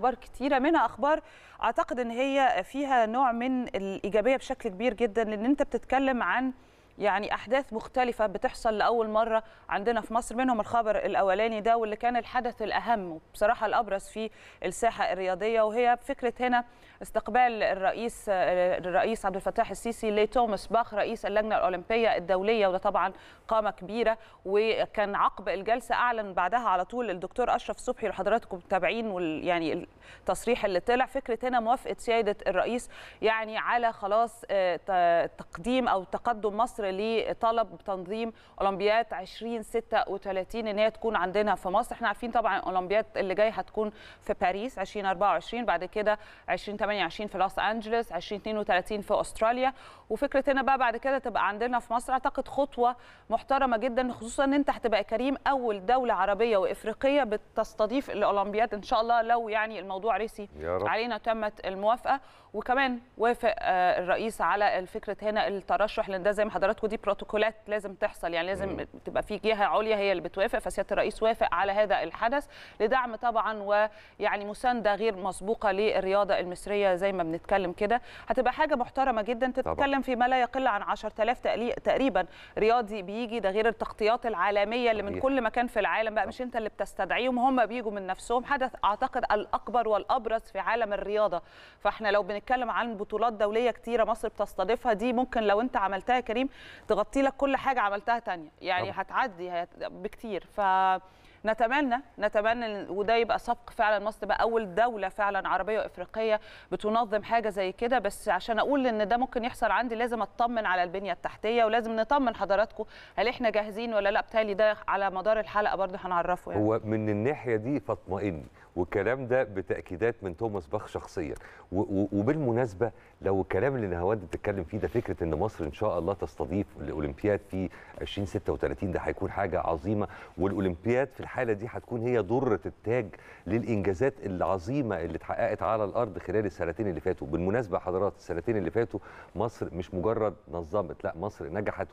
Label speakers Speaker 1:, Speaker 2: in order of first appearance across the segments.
Speaker 1: اخبار كتيره منها اخبار اعتقد ان هي فيها نوع من الايجابيه بشكل كبير جدا لان انت بتتكلم عن يعني احداث مختلفه بتحصل لاول مره عندنا في مصر منهم الخبر الاولاني ده واللي كان الحدث الاهم وبصراحه الابرز في الساحه الرياضيه وهي فكره هنا استقبال الرئيس الرئيس عبد الفتاح السيسي لتوماس باخ رئيس اللجنه الاولمبيه الدوليه وده طبعا قامه كبيره وكان عقب الجلسه اعلن بعدها على طول الدكتور اشرف صبحي لحضراتكم متابعين يعني التصريح اللي طلع فكره هنا موافقه سياده الرئيس يعني على خلاص آه، تقديم او تقدم مصر لطلب تنظيم اولمبياد 2036 ان هي تكون عندنا في مصر احنا عارفين طبعا الاولمبياد اللي جاي هتكون في باريس 2024 بعد كده 2028 في لوس انجلوس 2032 في استراليا وفكرتنا بقى بعد كده تبقى عندنا في مصر اعتقد خطوه محترمه جدا خصوصا ان انت هتبقى كريم اول دوله عربيه وافريقيه بتستضيف الاولمبياد ان شاء الله لو يعني الموضوع رسي علينا تمت الموافقه وكمان وافق آه، الرئيس على الفكره هنا الترشح لان ده زي ما حضراتكم التعديلات ودي بروتوكولات لازم تحصل يعني لازم تبقى في جهه عليا هي اللي بتوافق فسياده الرئيس وافق على هذا الحدث لدعم طبعا ويعني مسانده غير مسبوقه للرياضه المصريه زي ما بنتكلم كده هتبقى حاجه محترمه جدا تتكلم في ما لا يقل عن 10000 تقريبا رياضي بيجي ده غير التغطيات العالميه اللي من كل مكان في العالم بقى مش انت اللي بتستدعيهم هم بيجوا من نفسهم حدث اعتقد الاكبر والابرز في عالم الرياضه فاحنا لو بنتكلم عن بطولات دوليه كتيره مصر بتستضيفها دي ممكن لو انت عملتها يا كريم تغطي لك كل حاجه عملتها تانية يعني طبعا. هتعدي بكثير بكتير فنتمنى نتمنى وده يبقى سبق فعلا مصر تبقى اول دوله فعلا عربيه وافريقيه بتنظم حاجه زي كده بس عشان اقول ان ده ممكن يحصل عندي لازم اطمن على البنيه التحتيه ولازم نطمن حضراتكم هل احنا جاهزين ولا لا بتالي ده على مدار الحلقه برضه هنعرفه يعني
Speaker 2: هو من الناحيه دي فاطمئن والكلام ده بتاكيدات من توماس باخ شخصيا وبالمناسبه لو الكلام اللي نهاوند بتتكلم فيه ده فكره ان مصر ان شاء الله تستضيف تستضيف الاولمبياد في 2036 ده هيكون حاجه عظيمه والاولمبياد في الحاله دي هتكون هي دره التاج للانجازات العظيمه اللي اتحققت على الارض خلال السنتين اللي فاتوا بالمناسبه حضرات السنتين اللي فاتوا مصر مش مجرد نظمت لا مصر نجحت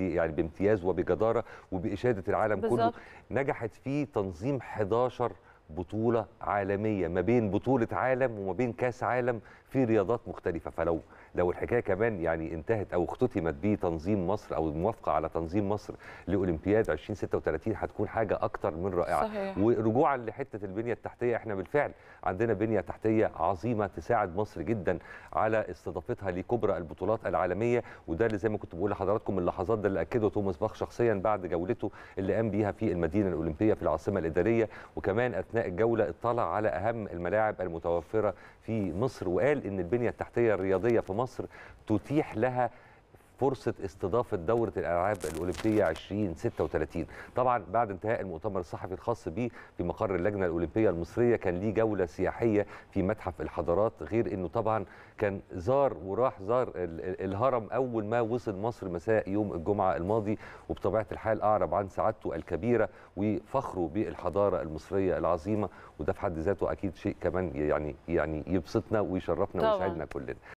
Speaker 2: يعني بامتياز وبجداره وباشاده العالم بالزبط. كله نجحت في تنظيم 11 بطولة عالمية ما بين بطولة عالم وما بين كاس عالم في رياضات مختلفة فلو لو الحكايه كمان يعني انتهت او اختتمت بتنظيم مصر او الموافقه على تنظيم مصر لاولمبياد 2036 هتكون حاجه اكتر من رائعه صحيح. ورجوعا لحته البنيه التحتيه احنا بالفعل عندنا بنيه تحتيه عظيمه تساعد مصر جدا على استضافتها لكبرى البطولات العالميه وده اللي زي ما كنت بقول لحضراتكم اللحظات ده اللي اكده توماس باخ شخصيا بعد جولته اللي قام بيها في المدينه الاولمبيه في العاصمه الاداريه وكمان اثناء الجوله اطلع على اهم الملاعب المتوفره في مصر وقال ان البنيه التحتيه الرياضيه في مصر مصر تتيح لها فرصة استضافة دورة الألعاب الأولمبية 2036 طبعا بعد انتهاء المؤتمر الصحفي الخاص به في مقر اللجنة الأولمبية المصرية كان ليه جولة سياحية في متحف الحضارات غير أنه طبعا كان زار وراح زار الهرم أول ما وصل مصر مساء يوم الجمعة الماضي وبطبيعة الحال أعرب عن سعادته الكبيرة وفخره بالحضارة المصرية العظيمة وده في حد ذاته أكيد شيء كمان يعني يعني يبسطنا ويشرفنا ويسعدنا كلنا